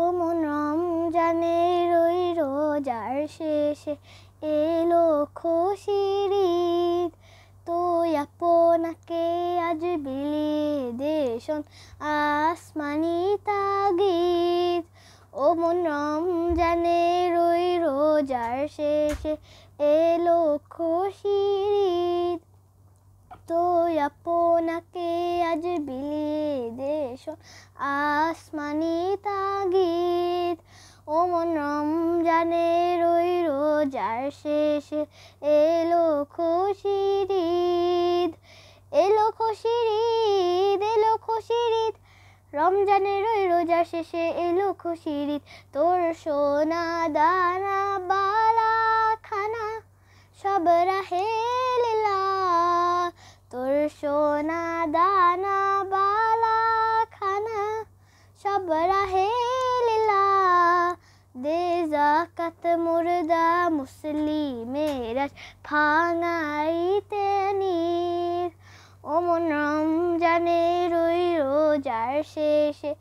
ও মন রমজানের ওই রোজার শেষে এলো খুশির ঈদ তো আপনাকে আজ বিলিয়ে দেশন আসমানি তাগিদ ও মন রমজানের ওই রোজার শেষে এলো খুশির এতই আপনাকে আজ বিলিয়ে দেশ আসমানি তাগিদ ও মন রমজানের ওই রোজার শেষে এলো খুশির ঈদ এলো খুশি ঈদ এলো খুশির ঈদ রমজানের ওই রোজার শেষে এলো খুশির ঈদ তোর সোনা দানা বালা খানা সব রাহে সোনা দানা বালা খানা সব রাহে লীলা দে জাকাত মুর্দা মুসলিমের ফাঙাইতে নীর ওমন রমজানের ওই রোজার শেষে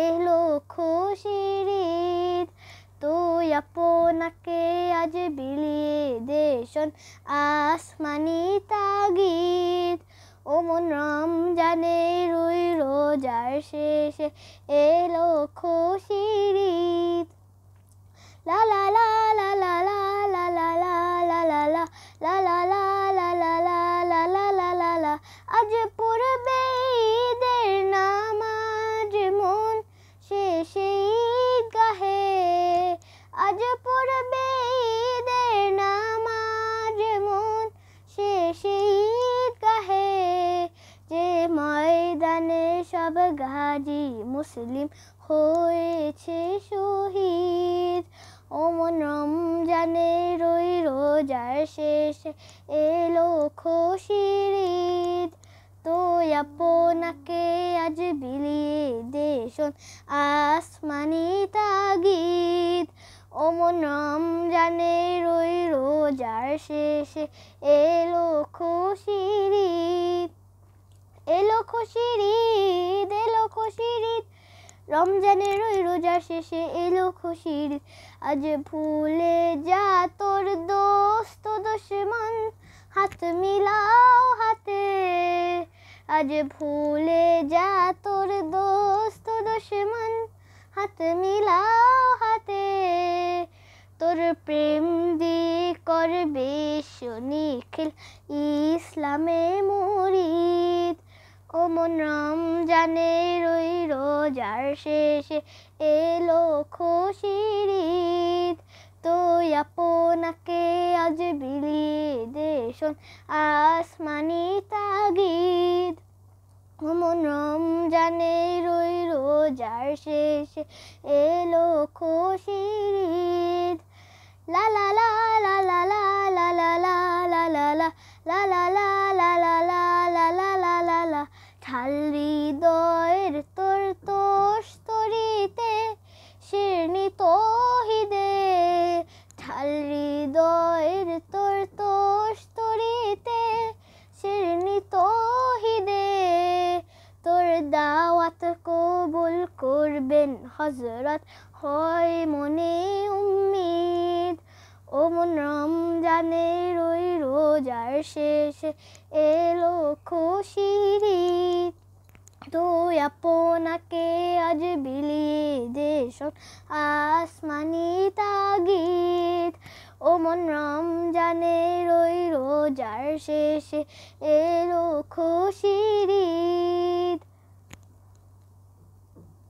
এলো খুশির তুই আপনাকে আজ বিলিয়ে দেশন আসমানি তাগিদ ওমন জানে রুই রোজার শেষে এলো খুশি ঈদ লা লা লা লা লা লা লা লা সব গাজী মুসলিম হয়েছে শহীদ অমন রমজানের রই রোজার শেষ এলো খুশির তো আপনাকে আজ বিলিয়ে দেশন আসমানি তাগিদ অমন রমজানের রই রোজার শেষ এলো খুশির এলো খুশির রমজানের ওই রোজা শেষে এলো খুশির আজ ভুলে যা তোর দোস্ত দুশ্মন হাত মিলাও হাতে আজ ভুলে যা তোর দোস্ত দুশ্মন হাত মিলাও হাতে তোর প্রেম দি করবে নিখিল ইসলামে মরি এমন রমজানের রই রোজার শেষে এলো খুশির ঈদ তো আপনাকে আজ বিলিয়ে দেশন আসমানি তাগিদ অমন রমজানের রই রোজার শেষে এলো খুশির ঈদ হৃদয়ের তোর তোষ তরিতে শীর্ণিত হৃদে ঠাল হৃদয়ের তোর তোষ তরিতে শীর্ণিত হৃদে তোর দাওয়াত কবুল করবেন হজরত হয় মনে উম্মিদ ও মন রমজানের ওই রোজার শেষ এলো খুশির তুই আপনাকে আজ বিলিয়ে দে শোন আসমানি তাগিদ ও মন রমজানের ওই রোজার শেষে এলো খুশির ঈদ